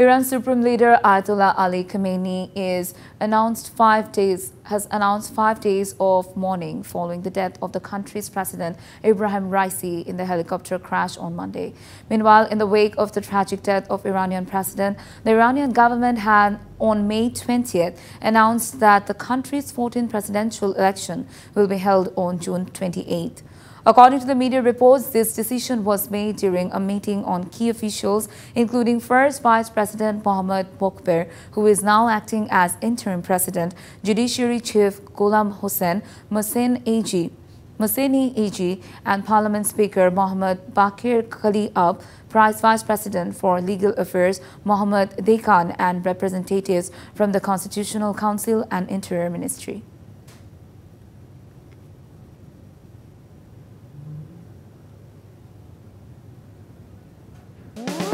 Iran Supreme Leader Ayatollah Ali Khamenei is announced five days has announced five days of mourning following the death of the country's president Ibrahim Raisi in the helicopter crash on Monday. Meanwhile, in the wake of the tragic death of Iranian president, the Iranian government had on May 20th announced that the country's 14th presidential election will be held on June 28th. According to the media reports, this decision was made during a meeting on key officials, including first Vice President Mohammad Bokber, who is now acting as interim president, Judiciary Chief Ghulam Hossein, Mohsen AG, AG and Parliament Speaker Mohammad Bakir Ab, Price Vice President for Legal Affairs Mohammad Dekan and representatives from the Constitutional Council and Interior Ministry.